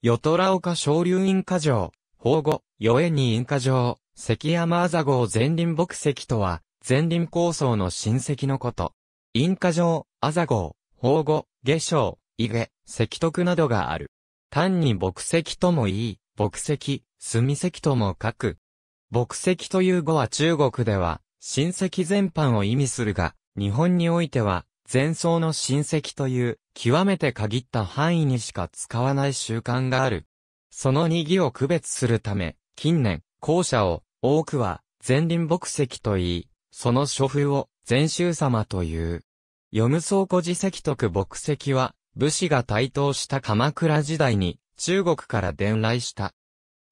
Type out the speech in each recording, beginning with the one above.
よとらおか昇竜印火城、宝護、よえに印火城、関山あざごう前輪木石とは、前輪構想の親戚のこと。印火城、あざごう、宝護、下生、いげ、石徳などがある。単に木石ともいい、木石、墨石とも書く。木石という語は中国では、親戚全般を意味するが、日本においては、前奏の親戚という、極めて限った範囲にしか使わない習慣がある。その2義を区別するため、近年、後者を、多くは、前輪牧石と言い、その書風を、前州様という。読む倉庫寺石徳牧石は、武士が台頭した鎌倉時代に、中国から伝来した。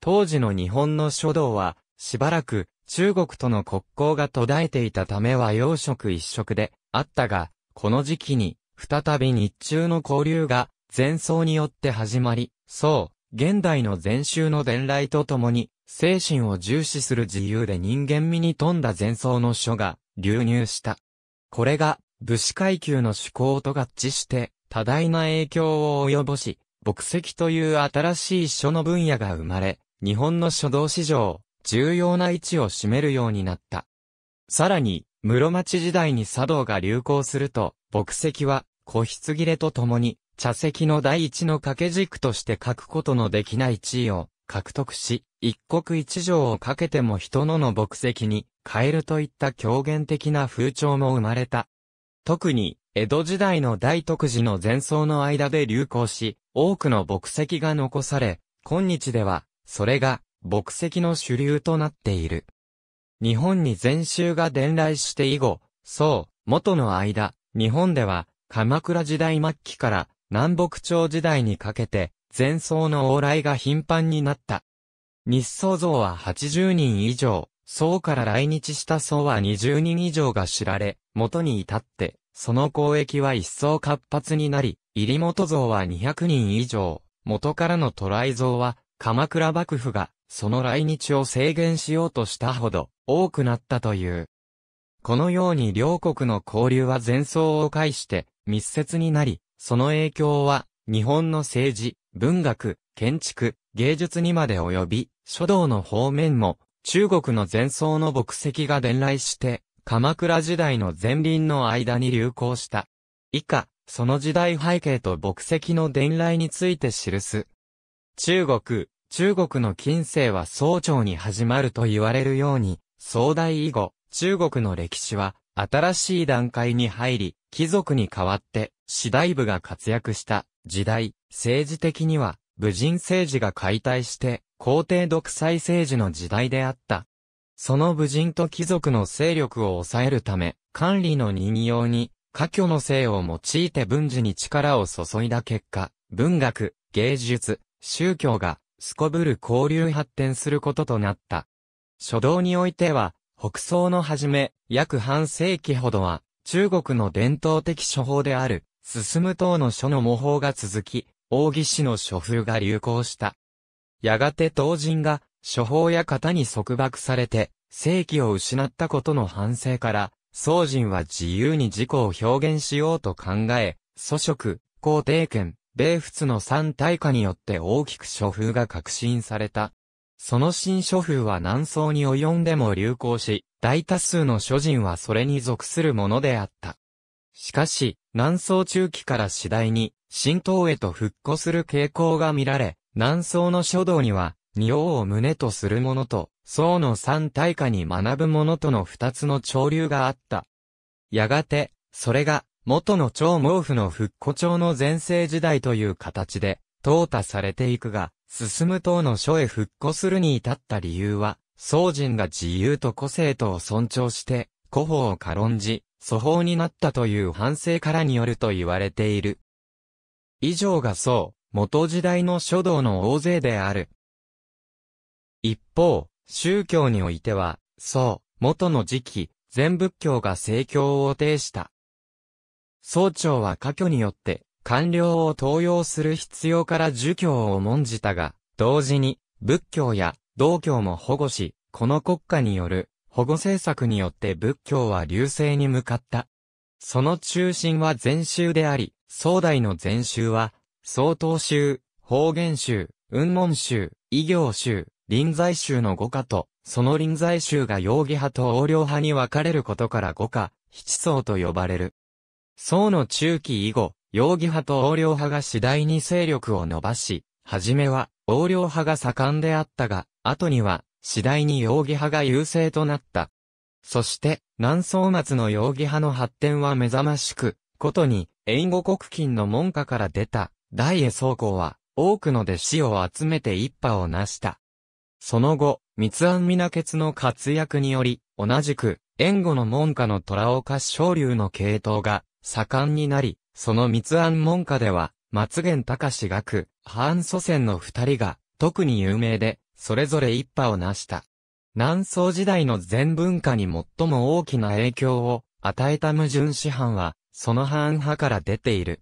当時の日本の書道は、しばらく、中国との国交が途絶えていたためは洋食一食で、あったが、この時期に、再び日中の交流が、前奏によって始まり、そう、現代の禅宗の伝来とともに、精神を重視する自由で人間味に富んだ前奏の書が、流入した。これが、武士階級の思考と合致して、多大な影響を及ぼし、墨石という新しい書の分野が生まれ、日本の書道史上、重要な位置を占めるようになった。さらに、室町時代に茶道が流行すると、牧石は、個室切れとともに、茶席の第一の掛け軸として書くことのできない地位を獲得し、一国一城をかけても人のの牧石に変えるといった狂言的な風潮も生まれた。特に、江戸時代の大徳寺の前奏の間で流行し、多くの牧石が残され、今日では、それが、牧石の主流となっている。日本に禅宗が伝来して以後、僧元の間、日本では、鎌倉時代末期から南北朝時代にかけて、禅僧の往来が頻繁になった。日僧像は80人以上、僧から来日した僧は20人以上が知られ、元に至って、その交易は一層活発になり、入元像は200人以上、元からの渡来像は鎌倉幕府が、その来日を制限しようとしたほど、多くなったという。このように両国の交流は前奏を介して密接になり、その影響は日本の政治、文学、建築、芸術にまで及び、書道の方面も中国の前奏の牧石が伝来して、鎌倉時代の前輪の間に流行した。以下、その時代背景と牧石の伝来について記す中国、中国の近世は早朝に始まると言われるように、壮大以後、中国の歴史は新しい段階に入り、貴族に代わって次大部が活躍した時代、政治的には武人政治が解体して皇帝独裁政治の時代であった。その武人と貴族の勢力を抑えるため、管理の人用に、家居の姓を用いて文字に力を注いだ結果、文学、芸術、宗教がすこぶる交流発展することとなった。書道においては、北宋の初め、約半世紀ほどは、中国の伝統的書法である、進む等の書の模倣が続き、王義士の書風が流行した。やがて唐人が、書法や型に束縛されて、世紀を失ったことの反省から、宋人は自由に自己を表現しようと考え、祖職、皇帝権、米仏の三大化によって大きく書風が革新された。その新書風は南宋に及んでも流行し、大多数の諸人はそれに属するものであった。しかし、南宋中期から次第に、新道へと復古する傾向が見られ、南宋の書道には、仁王を胸とするものと、宋の三大化に学ぶものとの二つの潮流があった。やがて、それが、元の超毛布の復古調の前世時代という形で、淘汰されていくが、進む党の書へ復古するに至った理由は、僧人が自由と個性とを尊重して、古法を軽んじ、粗法になったという反省からによると言われている。以上がそう、元時代の書道の大勢である。一方、宗教においては、そう、元の時期、全仏教が正教を呈した。総長は過去によって、官僚を登用する必要から儒教を重んじたが、同時に、仏教や道教も保護し、この国家による保護政策によって仏教は流星に向かった。その中心は禅宗であり、宋代の禅宗は、曹洞宗、方言宗、雲門宗、異行宗、臨済宗の五家と、その臨済宗が容疑派と横領派に分かれることから五家、七層と呼ばれる。宋の中期以後、楊義派と横領派が次第に勢力を伸ばし、はじめは横領派が盛んであったが、後には次第に楊義派が優勢となった。そして、南宋末の楊義派の発展は目覚ましく、ことに、援護国金の門下から出た、大江宗公は、多くの弟子を集めて一派を成した。その後、密安皆決の活躍により、同じく、援護の門下の虎岡昇龍の系統が、盛んになり、その密案門下では、松源隆学、く、祖先の二人が、特に有名で、それぞれ一派を成した。南宋時代の全文化に最も大きな影響を与えた矛盾師範は、その藩派から出ている。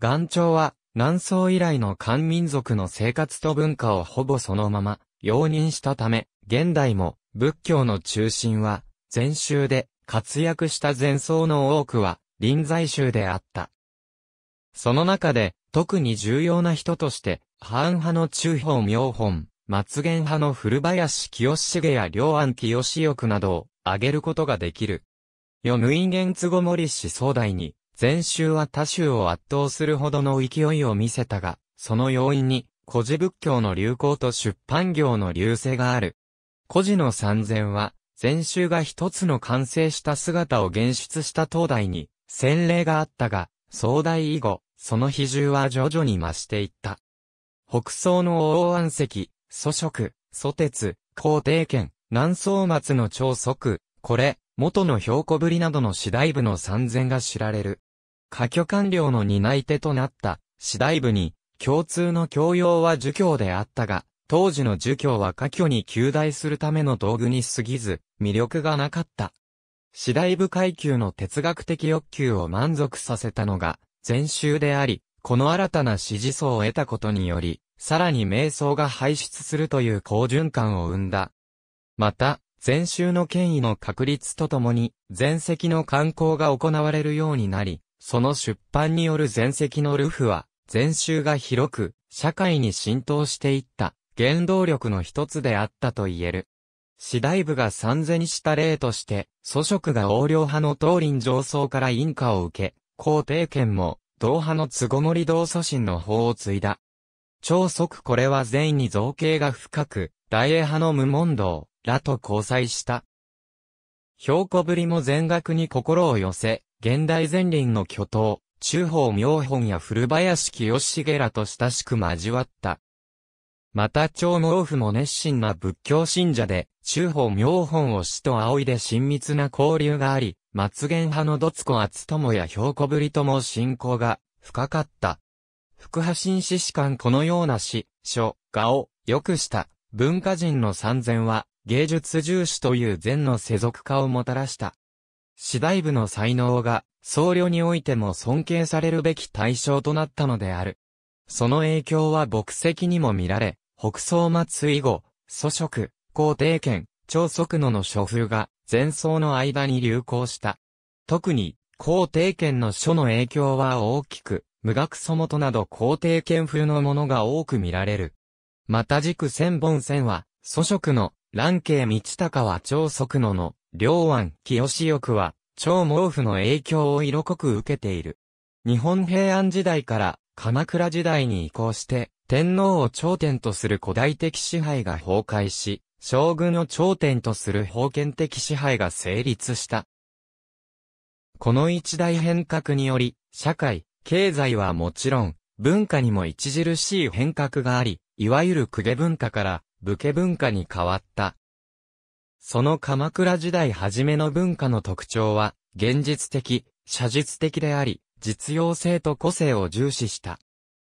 元朝は、南宋以来の漢民族の生活と文化をほぼそのまま、容認したため、現代も、仏教の中心は、禅宗で、活躍した禅僧の多くは、臨済宗であった。その中で、特に重要な人として、ハーン派の中本明本、末元派の古林清重や良安清翼などを挙げることができる。余無因元都合森氏壮大に、前宗は他州を圧倒するほどの勢いを見せたが、その要因に、古事仏教の流行と出版業の流星がある。古事の三千は、禅宗が一つの完成した姿を現出した東大に、洗礼があったが、壮大以後、その比重は徐々に増していった。北宋の王安石、祖職、祖鉄、皇帝圏、南宋松の長則、これ、元の標古ぶりなどの次第部の参禅が知られる。科居官僚の担い手となった次第部に、共通の教養は儒教であったが、当時の儒教は科居に求大するための道具に過ぎず、魅力がなかった。次第部階級の哲学的欲求を満足させたのが、禅宗であり、この新たな支持層を得たことにより、さらに瞑想が排出するという好循環を生んだ。また、禅宗の権威の確立とともに、禅席の観光が行われるようになり、その出版による禅席のルフは、禅宗が広く、社会に浸透していった、原動力の一つであったと言える。次第部が三千した例として、祖職が横領派の東林上層から印下を受け、皇帝権も、同派の都合森同祖神の法を継いだ。超即これは善意に造形が深く、大英派の無問道、らと交際した。評古ぶりも全額に心を寄せ、現代前輪の巨頭、中法妙本や古林清重らと親しく交わった。また長毛夫も熱心な仏教信者で、中法妙本を師と仰いで親密な交流があり、末元派のどつこ厚友や兵庫ぶりとも信仰が深かった。福派新史士官このような詩、書、画を良くした文化人の参前は芸術重視という禅の世俗化をもたらした。次第部の才能が僧侶においても尊敬されるべき対象となったのである。その影響は牧石にも見られ、北宋末以後、祖職、皇帝権、長則野の書風が、前奏の間に流行した。特に、皇帝権の書の影響は大きく、無学祖元など皇帝権風のものが多く見られる。また軸千本線は、祖職の、蘭慶道高は長則野の、両安清翼は、超毛布の影響を色濃く受けている。日本平安時代から鎌倉時代に移行して、天皇を頂点とする古代的支配が崩壊し、将軍を頂点とする封建的支配が成立した。この一大変革により、社会、経済はもちろん、文化にも著しい変革があり、いわゆる公家文化から武家文化に変わった。その鎌倉時代初めの文化の特徴は、現実的、写実的であり、実用性と個性を重視した。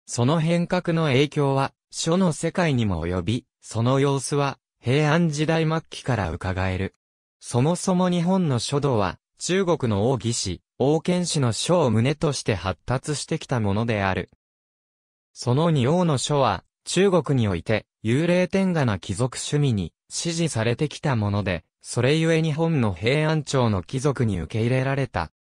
その変革の影響は、書の世界にも及び、その様子は、平安時代末期から伺える。そもそも日本の書道は、中国の王義士、王権士の書を旨として発達してきたものである。その二王の書は、中国において、幽霊天下な貴族趣味に、支持されてきたもので、それゆえ日本の平安朝の貴族に受け入れられた。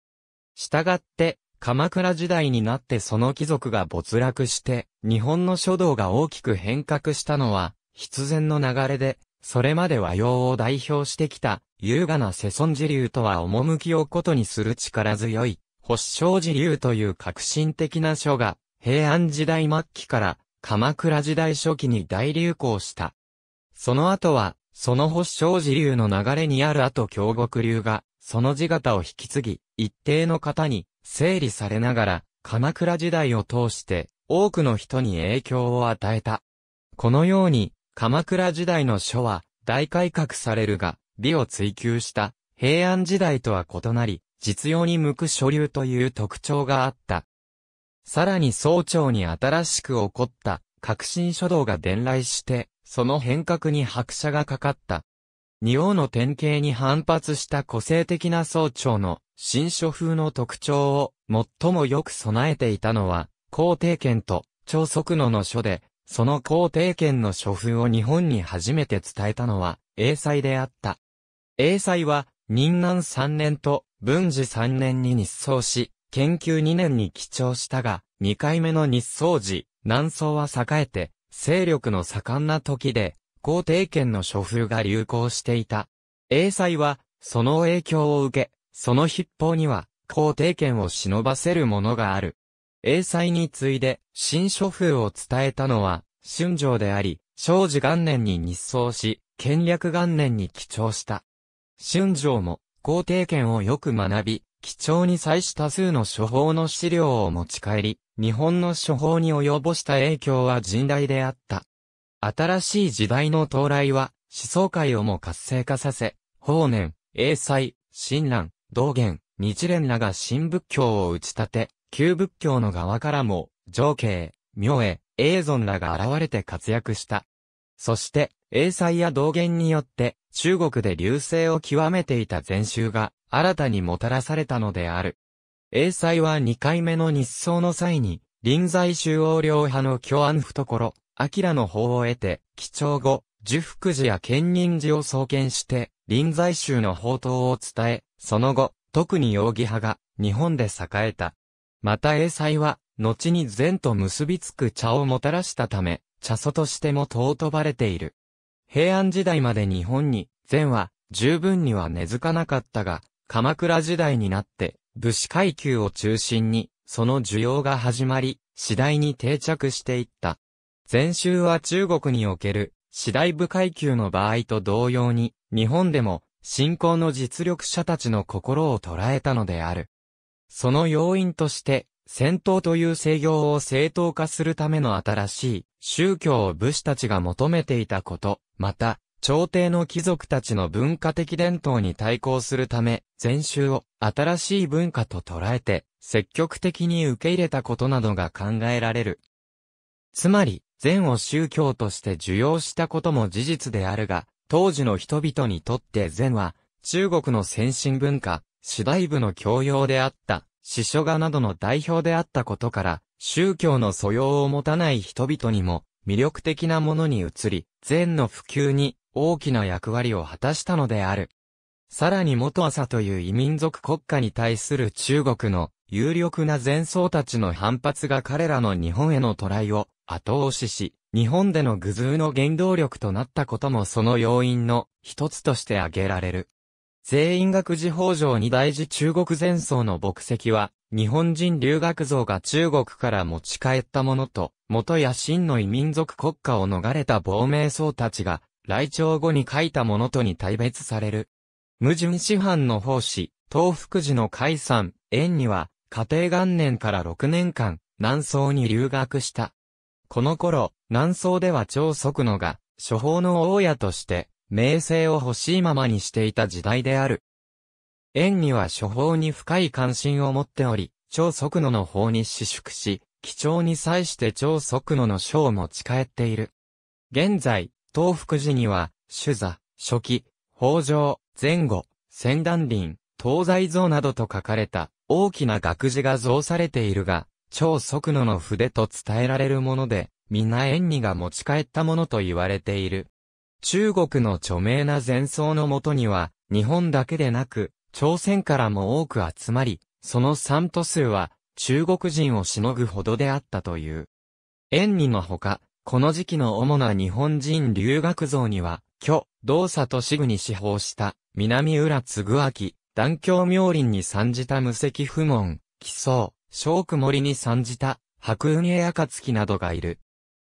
従って、鎌倉時代になってその貴族が没落して、日本の書道が大きく変革したのは、必然の流れで、それまで和洋を代表してきた、優雅な世尊寺流とは趣をことにする力強い、発祥寺流という革新的な書が、平安時代末期から鎌倉時代初期に大流行した。その後は、その発祥寺流の流れにある後京極流が、その字型を引き継ぎ、一定の型に整理されながら、鎌倉時代を通して多くの人に影響を与えた。このように、鎌倉時代の書は大改革されるが、美を追求した平安時代とは異なり、実用に向く書流という特徴があった。さらに総長に新しく起こった革新書道が伝来して、その変革に拍車がかかった。二王の典型に反発した個性的な総長の新書風の特徴を最もよく備えていたのは、皇帝権と長則野の書で、その皇帝権の書風を日本に初めて伝えたのは、英才であった。英才は、任南3年と文治3年に日宋し、研究2年に起調したが、2回目の日宋時、南宋は栄えて、勢力の盛んな時で、皇帝権の書風が流行していた。英才は、その影響を受け、その筆法には、皇帝権を忍ばせるものがある。英才に次いで、新書風を伝えたのは、春城であり、正治元年に日葬し、建略元年に記帳した。春城も、皇帝権をよく学び、貴重に際し多数の処方の資料を持ち帰り、日本の処方に及ぼした影響は甚大であった。新しい時代の到来は、思想界をも活性化させ、法然、英才、親鸞、道元、日蓮らが新仏教を打ち立て、旧仏教の側からも、上景、明恵、永存らが現れて活躍した。そして、英才や道元によって、中国で流星を極めていた禅宗が、新たにもたらされたのである。英才は2回目の日葬の際に、臨在宗王領派の共安懐、明の法を得て、貴重後、呪福寺や建仁寺を創建して、臨在宗の宝刀を伝え、その後、特に容疑派が日本で栄えた。また英才は、後に善と結びつく茶をもたらしたため、茶祖としても尊ばれている。平安時代まで日本に、善は十分には根付かなかったが、鎌倉時代になって、武士階級を中心に、その需要が始まり、次第に定着していった。禅宗は中国における、次第部階級の場合と同様に、日本でも信仰の実力者たちの心を捉えたのである。その要因として、戦闘という制御を正当化するための新しい宗教を武士たちが求めていたこと、また、朝廷の貴族たちの文化的伝統に対抗するため、禅宗を新しい文化と捉えて、積極的に受け入れたことなどが考えられる。つまり、禅を宗教として受容したことも事実であるが、当時の人々にとって禅は、中国の先進文化、次第部の教養であった、司書画などの代表であったことから、宗教の素養を持たない人々にも、魅力的なものに移り、禅の普及に大きな役割を果たしたのである。さらに元朝という異民族国家に対する中国の有力な前僧たちの反発が彼らの日本へのトライを後押しし、日本での愚通の原動力となったこともその要因の一つとして挙げられる。全員学寺法上に大事中国前僧の牧石は、日本人留学像が中国から持ち帰ったものと、元や真の異民族国家を逃れた亡命僧たちが、来朝後に書いたものとに大別される。無準師範の奉仕、東福寺の解散、縁には、家庭元年から6年間、南宋に留学した。この頃、南宋では超即のが、処方の大家として、名声を欲しいままにしていた時代である。縁には処方に深い関心を持っており、超即野の方に私縮し、貴重に際して超即野の書を持ち帰っている。現在、東福寺には、主座、初期、法上、前後、仙壇林、東西像などと書かれた、大きな額字が造されているが、超速度の筆と伝えられるもので、皆縁にが持ち帰ったものと言われている。中国の著名な前奏のもとには、日本だけでなく、朝鮮からも多く集まり、その三都数は、中国人をしのぐほどであったという。縁起のほか、この時期の主な日本人留学像には、巨、動作とシ具に司法した、南浦嗣明、断橋明林に参じた無石不問、奇想、小曇りに参じた、白雲絵暁などがいる。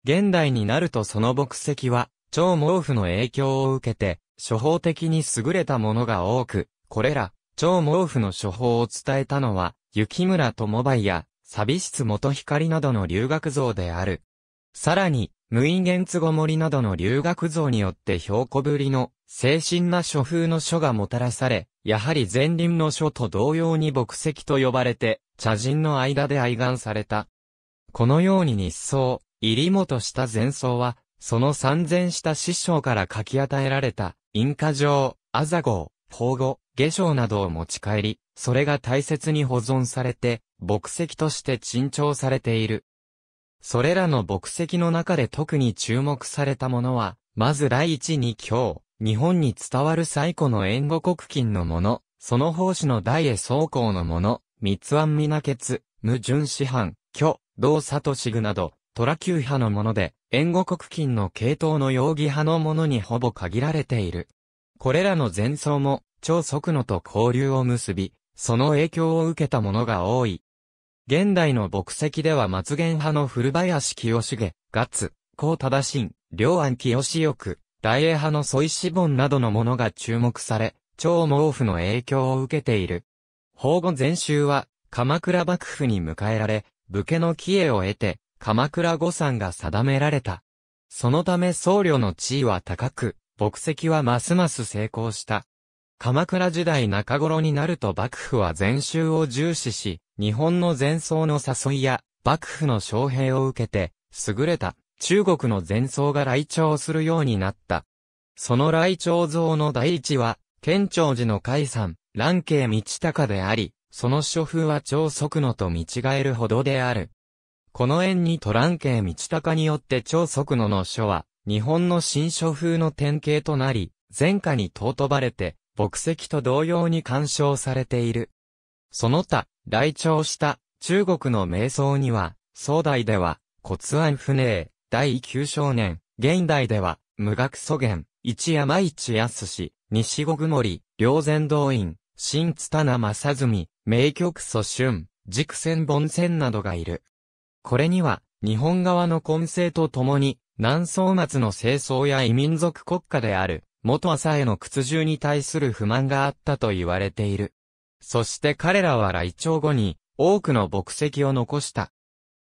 現代になるとその木石は、超毛布の影響を受けて、処方的に優れたものが多く、これら、超毛布の処方を伝えたのは、雪村友梅や、寂しつ元光などの留学像である。さらに、無因玄つごもりなどの留学像によって標古ぶりの、精神な処風の書がもたらされ、やはり前輪の書と同様に牧石と呼ばれて、茶人の間で愛願された。このように日相、入り元した前奏は、その参前した師匠から書き与えられた、印花状、アザ号、宝語、下章などを持ち帰り、それが大切に保存されて、牧石として珍重されている。それらの牧石の中で特に注目されたものは、まず第一に今日、日本に伝わる最古の援護国金のもの、その奉仕の大へ総行のもの、密案皆欠、無純師範、虚、道佐都しぐなど、虎級派のもので、援護国金の系統の容疑派のものにほぼ限られている。これらの前奏も、超速のと交流を結び、その影響を受けたものが多い。現代の牧石では末元派の古林清重、ツ、高忠信、両安清翼、大英派のソイシボンなどのものが注目され、超毛布の影響を受けている。法後全集は、鎌倉幕府に迎えられ、武家の帰依を得て、鎌倉御産が定められた。そのため僧侶の地位は高く、牧籍はますます成功した。鎌倉時代中頃になると幕府は禅宗を重視し、日本の禅僧の誘いや、幕府の招聘を受けて、優れた中国の前僧が来朝するようになった。その来朝像の第一は、県庁寺の海山、蘭慶道隆であり、その書風は超速のと見違えるほどである。この縁にと蘭慶道隆によって超速のの書は、日本の新書風の典型となり、前科に尊ばれて、牧石と同様に干渉されている。その他、来朝した中国の瞑想には、宋代では、骨安不寧、第9少年、現代では、無学祖元、一山一康氏、西五曇森、両前動員、新津名、正積、名曲祖春、軸線本線などがいる。これには、日本側の混成とともに、南宋末の清掃や異民族国家である、元朝への屈辱に対する不満があったと言われている。そして彼らは来朝後に、多くの牧石を残した。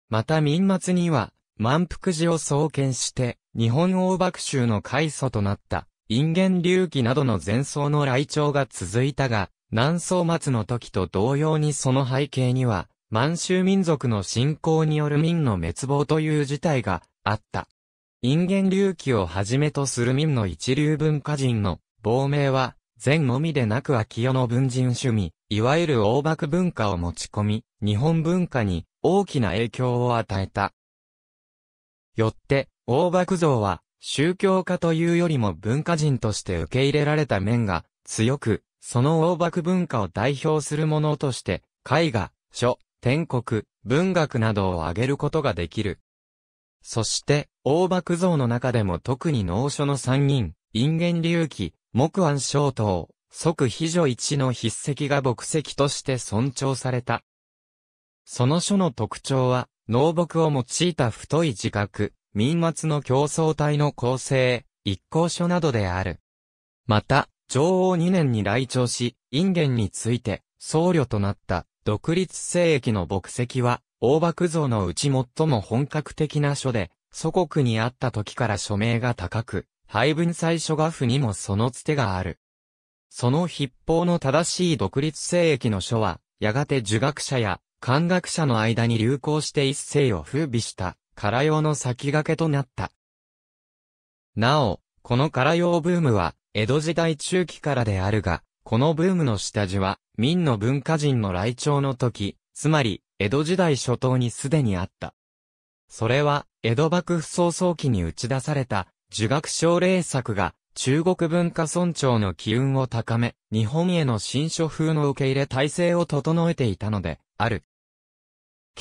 また民末には、満腹寺を創建して、日本王幕州の開祖となった、陰元隆起などの前奏の来朝が続いたが、南宋末の時と同様にその背景には、満州民族の侵攻による民の滅亡という事態があった。陰元隆起をはじめとする民の一流文化人の亡命は、前のみでなく秋代の文人趣味、いわゆる王幕文化を持ち込み、日本文化に大きな影響を与えた。よって、大幕像は、宗教家というよりも文化人として受け入れられた面が強く、その大幕文化を代表するものとして、絵画、書、天国、文学などを挙げることができる。そして、大幕像の中でも特に農書の三人、陰元隆起、木安小等、即秘書一の筆跡が墨跡として尊重された。その書の特徴は、農木を用いた太い自覚、民末の競争体の構成、一向書などである。また、上王2年に来庁し、因縁について、僧侶となった独立聖域の牧石は、大幕像のうち最も本格的な書で、祖国にあった時から署名が高く、配分最初画譜にもそのつてがある。その筆法の正しい独立聖域の書は、やがて儒学者や漢学者の間に流行して一世を風靡した、唐用の先駆けとなった。なお、この唐用ブームは、江戸時代中期からであるが、このブームの下地は、明の文化人の来庁の時、つまり、江戸時代初頭にすでにあった。それは、江戸幕府早々期に打ち出された、儒学奨励策が、中国文化尊重の機運を高め、日本への新書風の受け入れ体制を整えていたので、ある。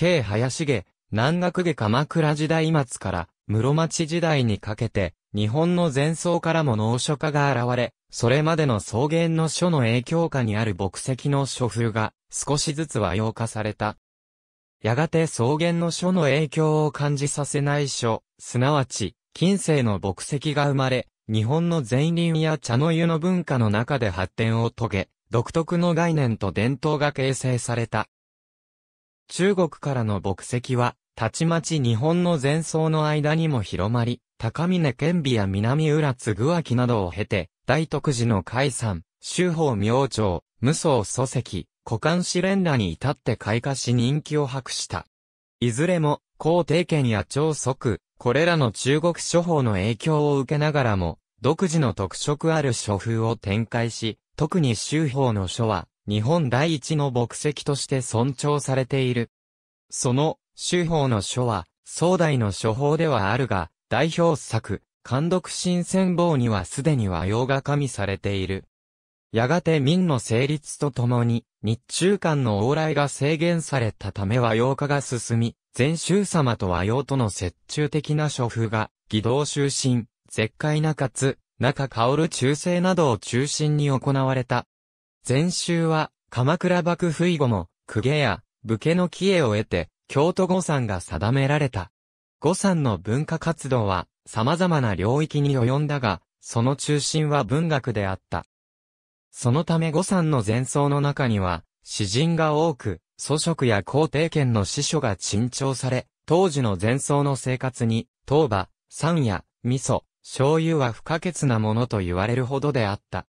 慶林家、南学家鎌倉時代末から、室町時代にかけて、日本の前奏からも農書家が現れ、それまでの草原の書の影響下にある牧石の書風が、少しずつ和洋化された。やがて草原の書の影響を感じさせない書、すなわち、近世の牧石が生まれ、日本の前輪や茶の湯の文化の中で発展を遂げ、独特の概念と伝統が形成された。中国からの牧石は、たちまち日本の前奏の間にも広まり、高峰県美や南浦津具脇などを経て、大徳寺の海山、修法明朝、無双祖籍、古漢試練らに至って開花し人気を博した。いずれも、皇帝権や長則、これらの中国諸法の影響を受けながらも、独自の特色ある書風を展開し、特に修法の書は、日本第一の牧石として尊重されている。その、手法の書は、壮大の処法ではあるが、代表作、監督新戦法にはすでに和洋が加味されている。やがて民の成立とともに、日中間の往来が制限されたため和洋化が進み、禅宗様と和洋との折衷的な書風が、義道修身、絶海中津、中薫中世などを中心に行われた。禅宗は、鎌倉幕府以後も、公家や武家の帰依を得て、京都御山が定められた。御山の文化活動は、様々な領域に及んだが、その中心は文学であった。そのため御山の前奏の中には、詩人が多く、祖職や皇帝権の司書が珍重され、当時の前奏の生活に、当馬、酸や、味噌、醤油は不可欠なものと言われるほどであった。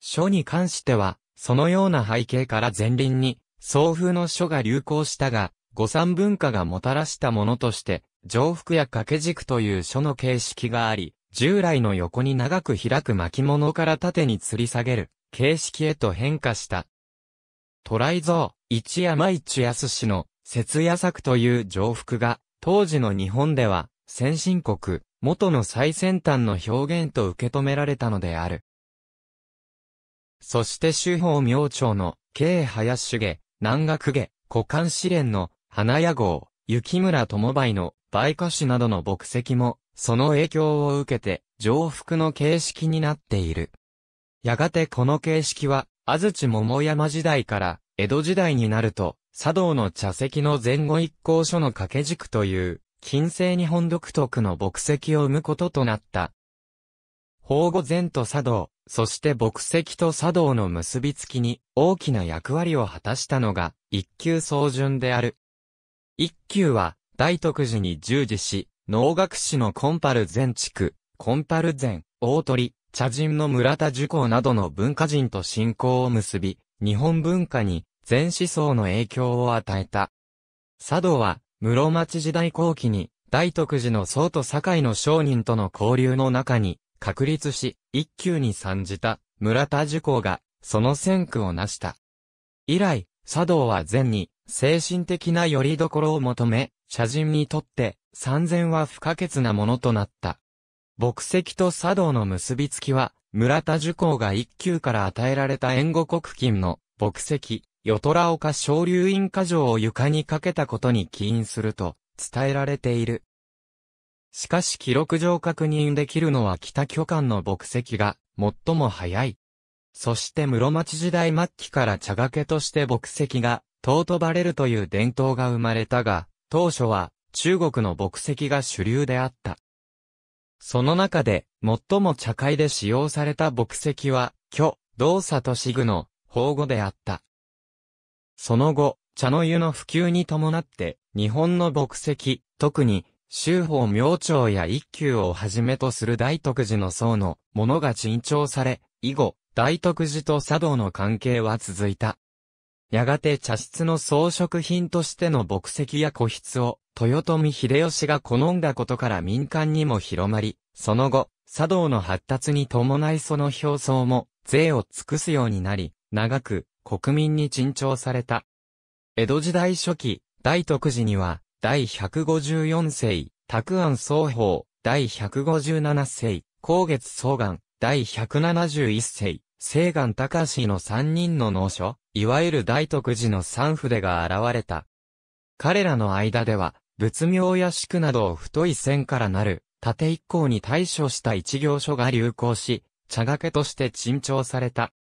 書に関しては、そのような背景から前輪に、送風の書が流行したが、五三文化がもたらしたものとして、上服や掛け軸という書の形式があり、従来の横に長く開く巻物から縦に吊り下げる形式へと変化した。トライゾー、一山一安氏の節夜作という上服が、当時の日本では、先進国、元の最先端の表現と受け止められたのである。そして主法明朝の、慶林家、南学下、古漢試練の、花屋号、雪村友梅の、梅花詩などの墨跡も、その影響を受けて、上服の形式になっている。やがてこの形式は、安土桃山時代から、江戸時代になると、茶道の茶席の前後一行書の掛け軸という、近世日本独特の墨跡を生むこととなった。法後前と茶道、そして牧石と茶道の結びつきに大きな役割を果たしたのが一級宗順である。一級は大徳寺に従事し、農学士のコンパル全地区、コンパル全、大鳥、茶人の村田樹光などの文化人と信仰を結び、日本文化に全思想の影響を与えた。茶道は室町時代後期に大徳寺の僧と堺の商人との交流の中に確立し、一級に参じた村田受講が、その先駆を成した。以来、茶道は禅に、精神的な拠り所を求め、茶人にとって、三禅は不可欠なものとなった。牧石と茶道の結びつきは、村田受講が一級から与えられた援護国金の牧石、与虎岡昇竜院下城を床にかけたことに起因すると伝えられている。しかし記録上確認できるのは北巨漢の牧石が最も早い。そして室町時代末期から茶掛けとして牧石が尊ばれるという伝統が生まれたが、当初は中国の牧石が主流であった。その中で最も茶会で使用された牧石は、巨、動作と死具の保護であった。その後、茶の湯の普及に伴って、日本の牧石、特に修法明朝や一休をはじめとする大徳寺の僧のものが珍重され、以後、大徳寺と茶道の関係は続いた。やがて茶室の装飾品としての牧石や古筆を、豊臣秀吉が好んだことから民間にも広まり、その後、茶道の発達に伴いその表層も、税を尽くすようになり、長く、国民に珍重された。江戸時代初期、大徳寺には、第154世、拓安双方、第157世、光月総願、第171世、聖願隆の三人の農書、いわゆる大徳寺の三筆が現れた。彼らの間では、仏名や宿などを太い線からなる、縦一行に対処した一行書が流行し、茶掛けとして珍重された。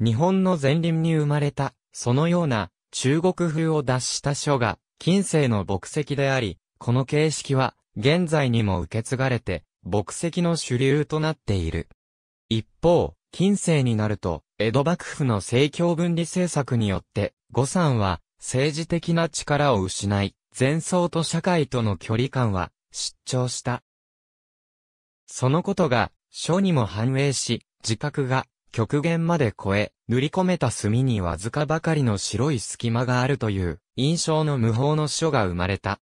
日本の前輪に生まれた、そのような、中国風を脱した書が、近世の牧石であり、この形式は現在にも受け継がれて、牧石の主流となっている。一方、近世になると、江戸幕府の政教分離政策によって、五山は政治的な力を失い、前奏と社会との距離感は失調した。そのことが、書にも反映し、自覚が極限まで超え、塗り込めた墨にわずかばかりの白い隙間があるという印象の無法の書が生まれた。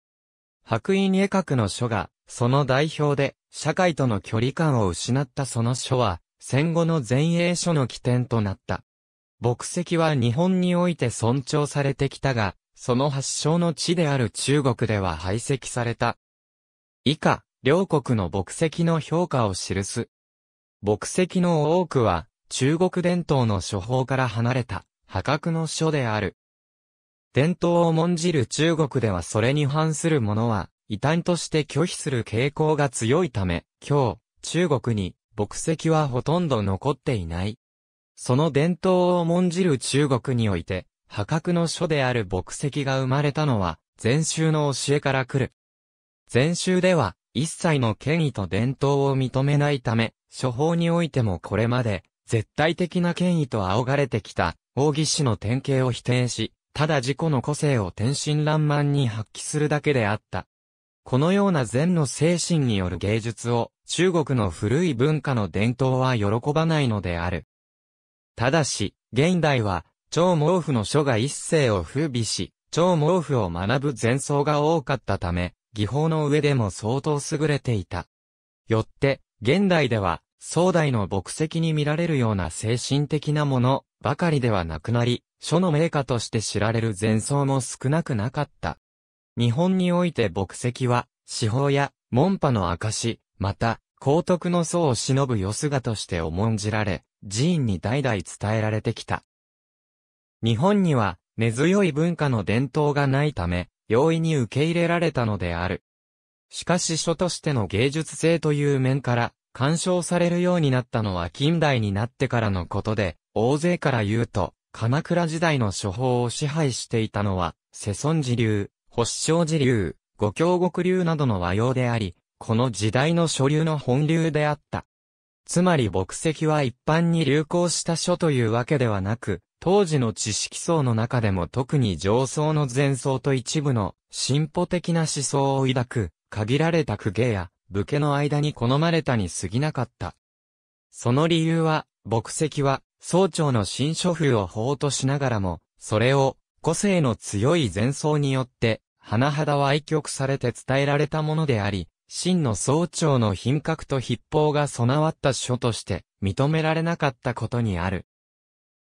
白衣絵画の書が、その代表で、社会との距離感を失ったその書は、戦後の前衛書の起点となった。墨石は日本において尊重されてきたが、その発祥の地である中国では排斥された。以下、両国の墨石の評価を記す。墨石の多くは、中国伝統の処方から離れた破格の書である。伝統を重んじる中国ではそれに反するものは、異端として拒否する傾向が強いため、今日、中国に、牧石はほとんど残っていない。その伝統を重んじる中国において、破格の書である牧石が生まれたのは、禅宗の教えから来る。禅宗では、一切の権威と伝統を認めないため、処方においてもこれまで、絶対的な権威と仰がれてきた、王義氏の典型を否定し、ただ自己の個性を天真爛漫に発揮するだけであった。このような禅の精神による芸術を中国の古い文化の伝統は喜ばないのである。ただし、現代は、超毛布の書が一世を風靡し、超毛布を学ぶ前奏が多かったため、技法の上でも相当優れていた。よって、現代では、壮大の牧石に見られるような精神的なものばかりではなくなり、書の名家として知られる前奏も少なくなかった。日本において牧石は、司法や門派の証、また、皇徳の僧を忍ぶよすとして重んじられ、寺院に代々伝えられてきた。日本には根強い文化の伝統がないため、容易に受け入れられたのである。しかし書としての芸術性という面から、干渉されるようになったのは近代になってからのことで、大勢から言うと、鎌倉時代の処方を支配していたのは、世孫寺流、保正寺流、五京国流などの和洋であり、この時代の諸流の本流であった。つまり墨石は一般に流行した書というわけではなく、当時の知識層の中でも特に上層の前奏と一部の進歩的な思想を抱く、限られた公家や武家の間に好まれたに過ぎなかった。その理由は、牧石は、総長の新書風を法としながらも、それを、個性の強い前奏によって、甚だは愛曲されて伝えられたものであり、真の総長の品格と筆法が備わった書として認められなかったことにある。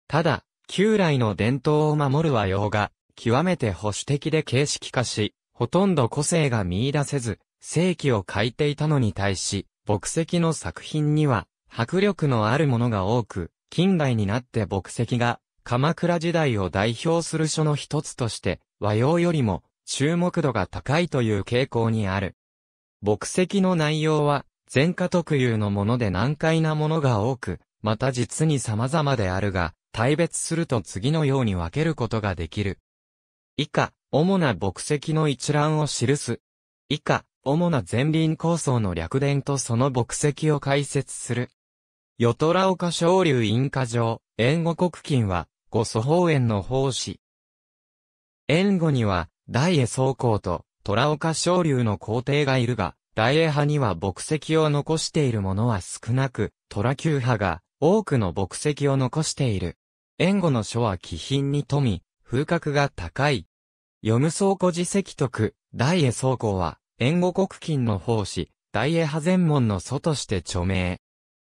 ただ、旧来の伝統を守る和洋が、極めて保守的で形式化し、ほとんど個性が見出せず、正規を書いていたのに対し、牧石の作品には、迫力のあるものが多く、近代になって牧石が、鎌倉時代を代表する書の一つとして、和洋よりも、注目度が高いという傾向にある。牧石の内容は、前科特有のもので難解なものが多く、また実に様々であるが、大別すると次のように分けることができる。以下、主な牧石の一覧を記す。以下、主な前輪構想の略伝とその牧石を解説する。与虎岡昇竜因果城、援護国金は、五祖法園の奉仕。援護には、大江宗公と、虎岡昇竜の皇帝がいるが、大英派には牧石を残しているものは少なく、虎級派が多くの牧石を残している。援護の書は気品に富み、風格が高い。読む倉庫自石徳、大江総公は、援護国金の奉仕、大エ派全門の祖として著名。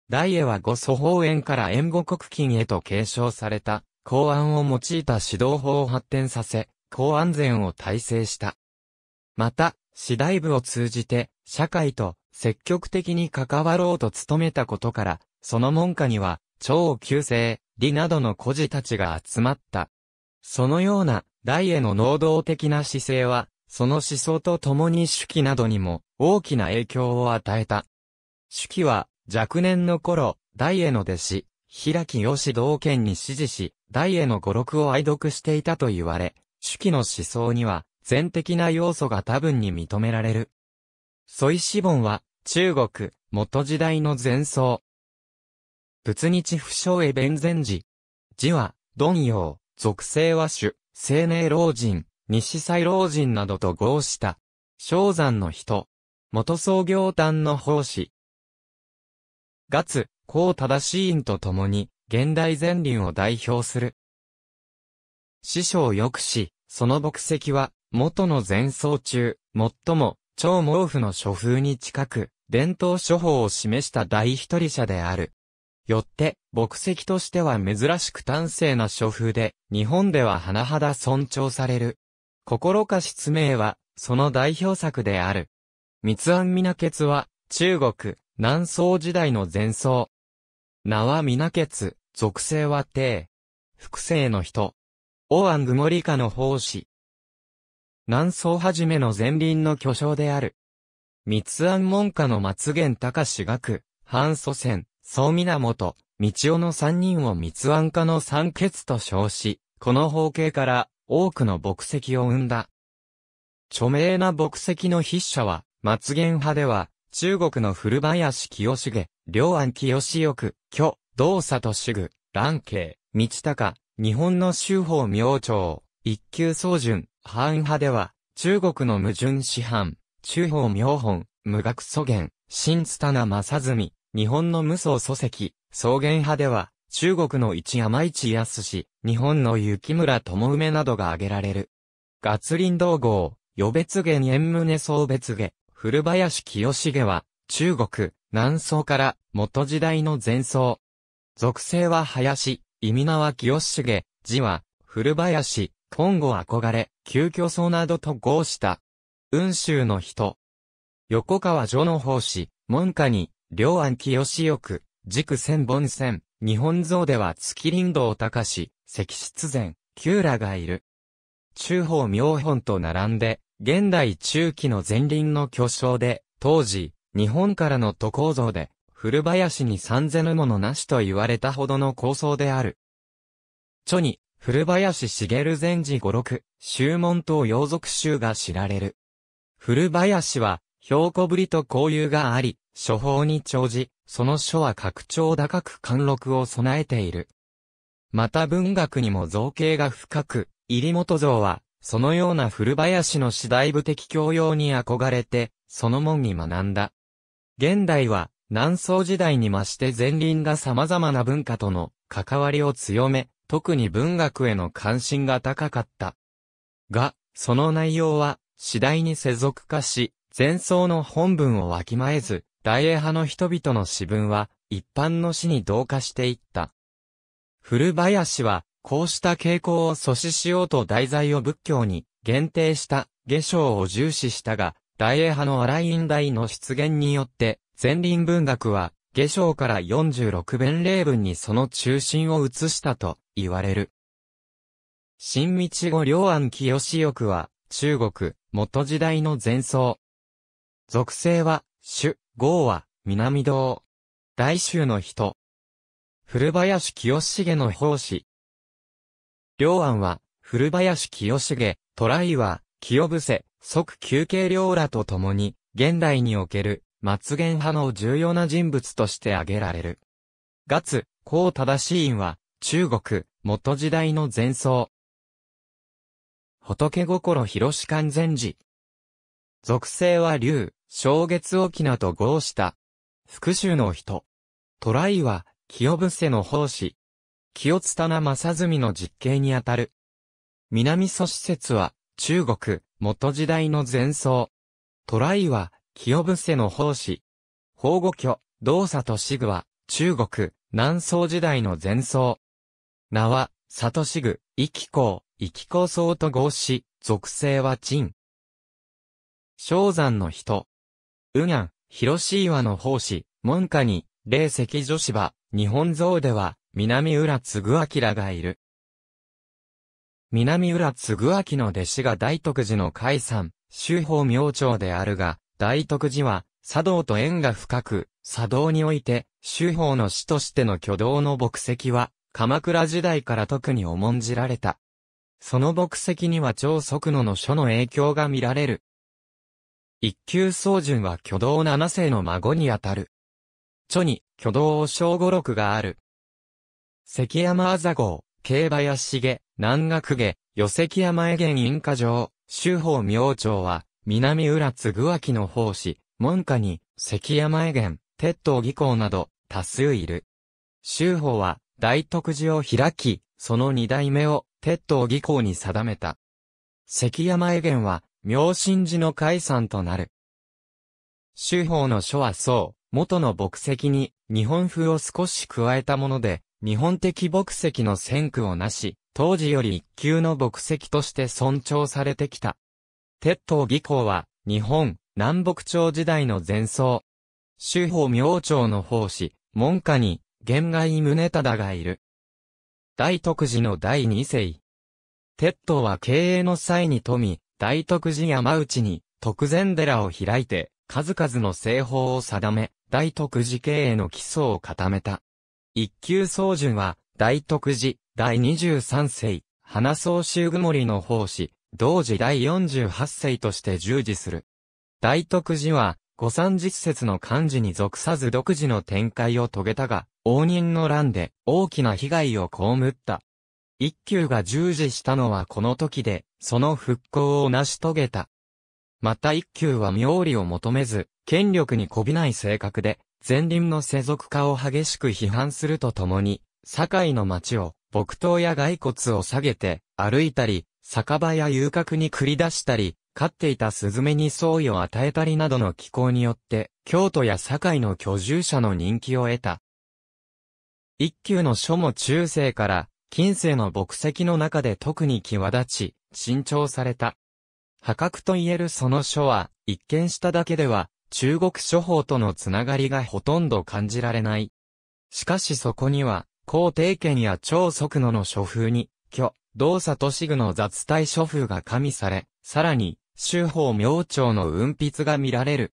大エは五祖法園から援護国金へと継承された、公安を用いた指導法を発展させ、公安全を体制した。また、次第部を通じて、社会と積極的に関わろうと努めたことから、その門下には、超旧姓、理などの孤児たちが集まった。そのような、大英の能動的な姿勢は、その思想と共に手記などにも大きな影響を与えた。手記は若年の頃、大への弟子、平木義道賢に支持し、大への語録を愛読していたと言われ、手記の思想には全的な要素が多分に認められる。ソイシボンは中国、元時代の前奏。仏日不詳へ弁前寺。字は、鈍陽、属性和種、青年老人、西西老人などと合した、昭山の人、元創業団の奉仕。月、高正し院と共に、現代前輪を代表する。師匠くし、その牧石は、元の前奏中、最も、超毛布の書風に近く、伝統書法を示した大一人者である。よって、牧石としては珍しく端正な書風で、日本では甚だ尊重される。心か失明は、その代表作である。密安皆なは、中国、南宋時代の前奏。名は皆な属性は帝。複製の人。王安具森家の奉仕。南宋はじめの前輪の巨匠である。密安門下の松源隆学、半祖先、総源、道夫の三人を密安家の三傑と称し、この方形から多くの牧石を生んだ。著名な牧石の筆者は、末元派では、中国の古林清重、両安清よ虚巨、動作と主具、蘭慶、道高、日本の修法明朝、一級宗順、範派では、中国の矛盾師範、中法明本、無学祖元、新津田名正純、日本の無双祖石、草原派では、中国の一山市康氏、日本の雪村智梅などが挙げられる。月林道号、予別下縁宗総別下、古林清重は、中国、南宋から、元時代の前宋。属性は林、意味名は清重、字は、古林、今後憧れ、急居僧などと号した。雲州の人。横川女の奉仕、門下に、両安清翼、軸千本線。日本像では月林道隆し、石室前、旧羅がいる。中宝明本と並んで、現代中期の前輪の巨匠で、当時、日本からの渡航像で、古林に三千ものなしと言われたほどの構想である。著に、古林茂禅寺五六、修門等洋族集が知られる。古林は、標古ぶりと交友があり、処方に長じ、その書は拡張高く貫禄を備えている。また文学にも造形が深く、入本像は、そのような古林の次第部的教養に憧れて、その門に学んだ。現代は、南宋時代に増して前輪が様々な文化との関わりを強め、特に文学への関心が高かった。が、その内容は、次第に世俗化し、前奏の本文をわきまえず、大英派の人々の私文は、一般の詩に同化していった。古林は、こうした傾向を阻止しようと題材を仏教に限定した下章を重視したが、大英派のアライン大の出現によって、前輪文学は下章から46弁例文にその中心を移したと言われる。新道後両安清志欲は中国元時代の前奏。属性は種、号は、南道。大衆の人。古林清重の奉仕。両案は、古林清重、トライは、清伏せ、即休憩両らと共に、現代における、末元派の重要な人物として挙げられる。月、高正し院は、中国、元時代の前奏。仏心広し完全寺。属性は竜。正月沖縄と合した。復讐の人。トライは、清伏せの奉仕。清綱正澄の実刑にあたる。南祖施設は、中国、元時代の前奏。トライは、清伏せの奉仕。法護居、動作と死具は、中国、南宋時代の前奏。名は、里志具、意気公、意気公僧と合し、属性は陳。昭山の人。うにゃん、広し岩の奉仕、門下に、霊石女子場、日本像では、南浦嗣明がいる。南浦嗣明の弟子が大徳寺の解山、修法明朝であるが、大徳寺は、茶道と縁が深く、茶道において、修法の師としての挙動の牧石は、鎌倉時代から特に重んじられた。その牧石には超速野の書の影響が見られる。一級宗順は挙動七世の孫にあたる。著に、挙動を小五六がある。関山あざ号、競馬や茂、南学下、与関山江源印家城、周法明朝は、南浦津具脇の法師、門下に、関山江源、鉄道技巧など、多数いる。周法は、大徳寺を開き、その二代目を、鉄道技巧に定めた。関山江源は、明神寺の解散となる。修法の書はそう、元の墨石に日本風を少し加えたもので、日本的墨石の先駆をなし、当時より一級の墨石として尊重されてきた。鉄塔技巧は、日本、南北朝時代の前奏。修法明朝の法師、門下に、玄外宗忠がいる。大徳寺の第二世。鉄塔は経営の際に富大徳寺山内に、徳善寺を開いて、数々の製法を定め、大徳寺経営の基礎を固めた。一級宗順は、大徳寺、第23世、花宗衆曇森の奉仕、同時第48世として従事する。大徳寺は、五三実説の漢字に属さず独自の展開を遂げたが、応仁の乱で大きな被害を被った。一休が従事したのはこの時で、その復興を成し遂げた。また一休は妙理を求めず、権力にこびない性格で、前輪の世俗化を激しく批判するとともに、堺の町を、木刀や骸骨を下げて、歩いたり、酒場や遊郭に繰り出したり、飼っていたスズメに創意を与えたりなどの気候によって、京都や堺の居住者の人気を得た。一級の書も中世から近世の墨石の中で特に際立ち、新調された。破格と言えるその書は、一見しただけでは、中国書法とのつながりがほとんど感じられない。しかしそこには、皇帝権や超速度の書風に、虚、動作都市具の雑体書風が加味され、さらに、修法明朝の運筆が見られる。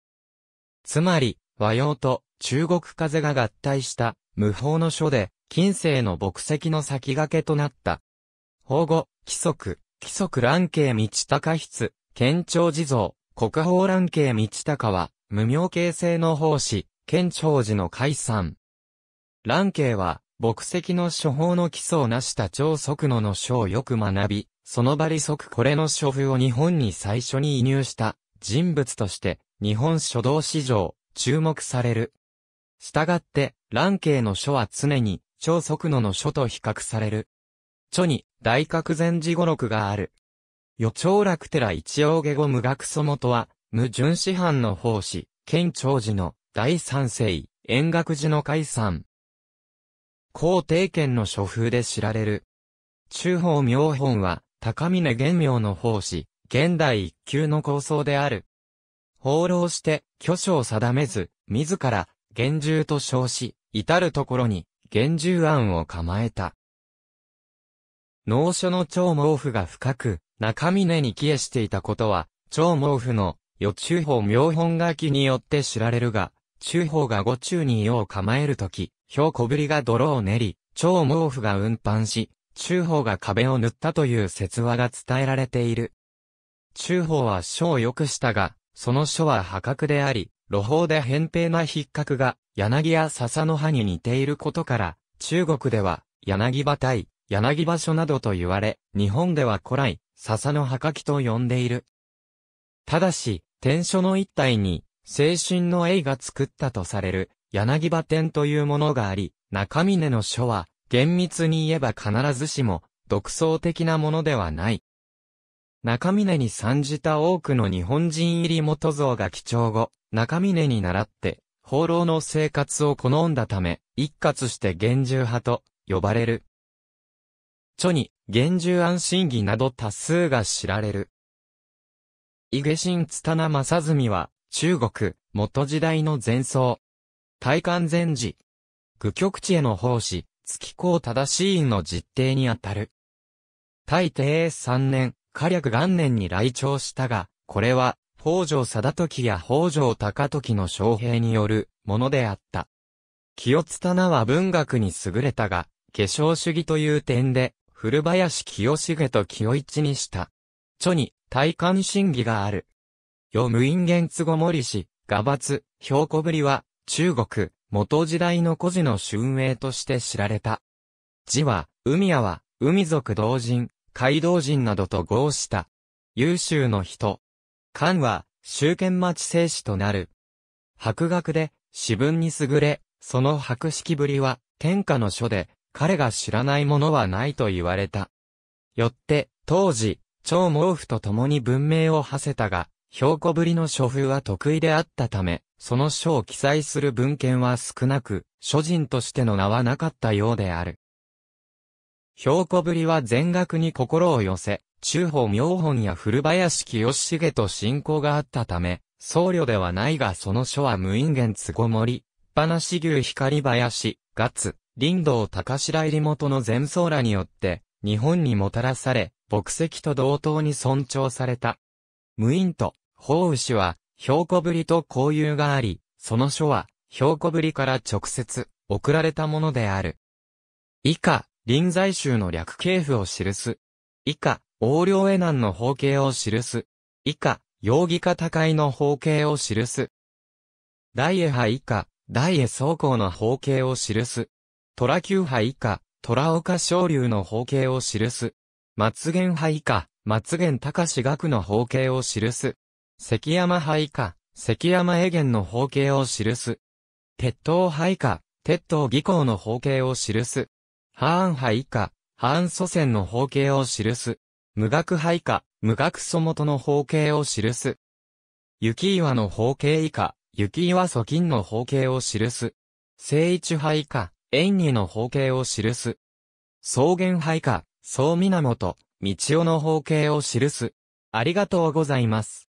つまり、和洋と中国風が合体した無法の書で、近世の牧石の先駆けとなった。保護、規則、規則蘭慶道高筆、県庁地蔵、国宝蘭慶道高は、無名形成の奉仕、県庁寺の解散。蘭慶は、牧石の処方の基礎を成した超速野の書をよく学び、その場利即これの書譜を日本に最初に移入した人物として、日本書道史上、注目される。したがって、蘭慶の書は常に、超速度の書と比較される。著に、大覚禅寺語録がある。与兆楽寺一応下語無学祖元は、無純師範の奉仕、県長寺の第三世、円覚寺の解散。皇帝権の書風で知られる。中法妙本は、高峰玄妙の奉仕、現代一級の構想である。放浪して、巨匠を定めず、自ら、厳重と称し、至るところに、厳重案を構えた。農書の超毛布が深く、中峰に帰依していたことは、超毛布の、与中法妙本書きによって知られるが、中法が五中に用を構えるとき、表小ぶりが泥を練り、超毛布が運搬し、中法が壁を塗ったという説話が伝えられている。中法は書を良くしたが、その書は破格であり、路法で扁平な筆格が柳や笹の葉に似ていることから、中国では、柳葉対、柳場所などと言われ、日本では古来、笹の葉書と呼んでいる。ただし、天書の一体に、青春の栄が作ったとされる、柳葉天というものがあり、中峰の書は、厳密に言えば必ずしも、独創的なものではない。中峰に参じた多くの日本人入り元像が貴重後、中峰に倣って、放浪の生活を好んだため、一括して厳重派と呼ばれる。著に、厳重安心儀など多数が知られる。伊下新津田正純は、中国、元時代の前奏。大観前時。愚局地への奉仕、月光正しいの実定にあたる。大帝3年、火略元年に来庁したが、これは、北条貞時や北条高時の将兵によるものであった。清津棚は文学に優れたが、化粧主義という点で、古林清重と清一にした。著に、体感審議がある。読む因言都合森氏、画伐、標古ぶりは、中国、元時代の古事の春英として知られた。字は、海屋は、海族同人、海道人などと合した。優秀の人、漢は、周県町生死となる。博学で、私文に優れ、その博識ぶりは、天下の書で、彼が知らないものはないと言われた。よって、当時、超毛布と共に文明を馳せたが、標古ぶりの書風は得意であったため、その書を記載する文献は少なく、書人としての名はなかったようである。標古ぶりは全額に心を寄せ、中法明本や古林清重と信仰があったため、僧侶ではないがその書は無因言都合盛り、し牛光林、ガツ、林道高白入元の前僧らによって、日本にもたらされ、牧石と同等に尊重された。無因と、法牛は、兵庫ぶりと交友があり、その書は、兵庫ぶりから直接、送られたものである。以下、臨済宗の略系譜を記す。以下、横領絵難の方形を記す。以下、容疑家高いの方形を記す。大江派以下、大江総行の方形を記す。虎球派以下、虎岡昇龍の方形を記す。松源派以下、松源隆学の方形を記す。関山派以下、関山絵元の方形を記す。鉄塔派以下、鉄塔技巧の方形を記す。ハーン派以下、ハーン祖先の方形を記す。無学配下、無学祖元の方形を記す。雪岩の方形以下、雪岩祖金の方形を記す。聖一配下、縁起の方形を記す。草原配下、総源、道夫の方形を記す。ありがとうございます。